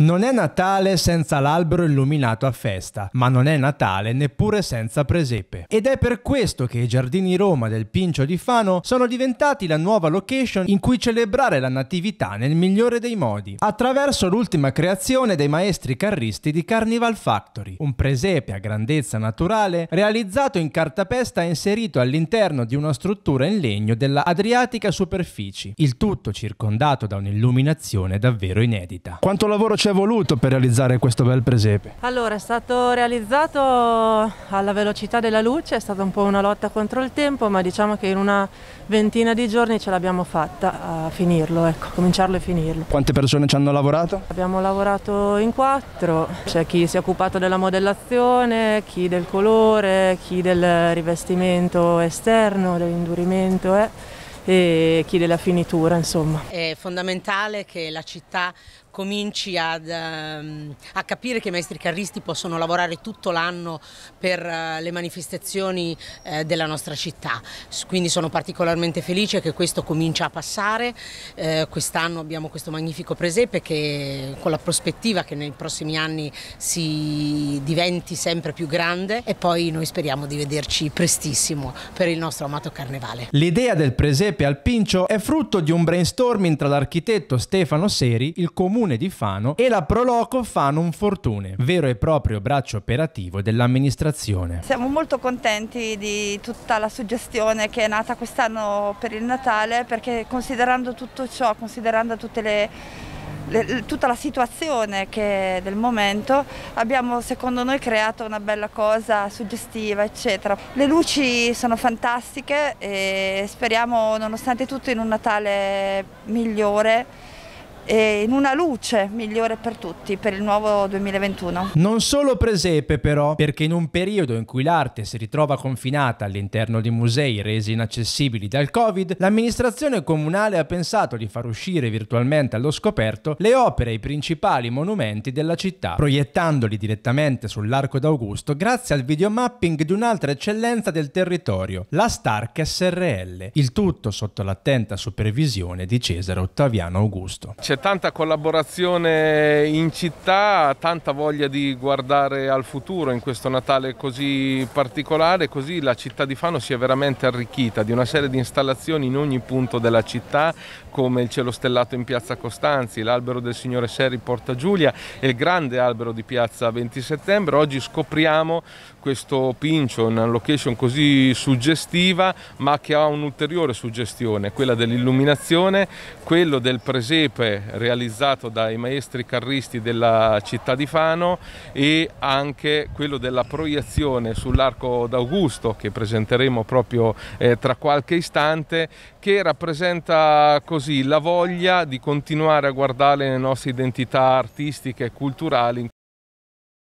Non è Natale senza l'albero illuminato a festa, ma non è Natale neppure senza presepe. Ed è per questo che i giardini Roma del Pincio di Fano sono diventati la nuova location in cui celebrare la natività nel migliore dei modi, attraverso l'ultima creazione dei maestri carristi di Carnival Factory, un presepe a grandezza naturale realizzato in cartapesta e inserito all'interno di una struttura in legno della Adriatica Superfici, il tutto circondato da un'illuminazione davvero inedita. Quanto lavoro c'è è voluto per realizzare questo bel presepe? Allora, è stato realizzato alla velocità della luce, è stata un po' una lotta contro il tempo, ma diciamo che in una ventina di giorni ce l'abbiamo fatta a finirlo, ecco, cominciarlo e finirlo. Quante persone ci hanno lavorato? Abbiamo lavorato in quattro, c'è chi si è occupato della modellazione, chi del colore, chi del rivestimento esterno, dell'indurimento. Eh e chi della finitura insomma. È fondamentale che la città cominci ad, ehm, a capire che i maestri carristi possono lavorare tutto l'anno per eh, le manifestazioni eh, della nostra città. Quindi sono particolarmente felice che questo comincia a passare. Eh, quest'anno abbiamo questo magnifico presepe che con la prospettiva che nei prossimi anni si diventi sempre più grande e poi noi speriamo di vederci prestissimo per il nostro amato carnevale. L'idea del presepe al Pincio è frutto di un brainstorming tra l'architetto Stefano Seri, il comune comune di Fano e la Proloco Fanum Fortune, vero e proprio braccio operativo dell'amministrazione. Siamo molto contenti di tutta la suggestione che è nata quest'anno per il Natale perché considerando tutto ciò, considerando tutte le tutta la situazione che del momento abbiamo secondo noi creato una bella cosa suggestiva eccetera. Le luci sono fantastiche e speriamo nonostante tutto in un Natale migliore e in una luce migliore per tutti per il nuovo 2021. Non solo presepe però, perché in un periodo in cui l'arte si ritrova confinata all'interno di musei resi inaccessibili dal Covid, l'amministrazione comunale ha pensato di far uscire virtualmente allo scoperto le opere e i principali monumenti della città, proiettandoli direttamente sull'Arco d'Augusto grazie al videomapping di un'altra eccellenza del territorio, la Stark SRL, il tutto sotto l'attenta supervisione di Cesare Ottaviano Augusto. C'è tanta collaborazione in città, tanta voglia di guardare al futuro in questo Natale così particolare, così la città di Fano si è veramente arricchita di una serie di installazioni in ogni punto della città, come il cielo stellato in Piazza Costanzi, l'albero del Signore Seri Porta Giulia e il grande albero di Piazza 20 Settembre. Oggi scopriamo questo Pincio, una location così suggestiva, ma che ha un'ulteriore suggestione, quella dell'illuminazione, quello del presepe realizzato dai maestri carristi della città di Fano e anche quello della proiezione sull'arco d'Augusto che presenteremo proprio eh, tra qualche istante che rappresenta così la voglia di continuare a guardare le nostre identità artistiche e culturali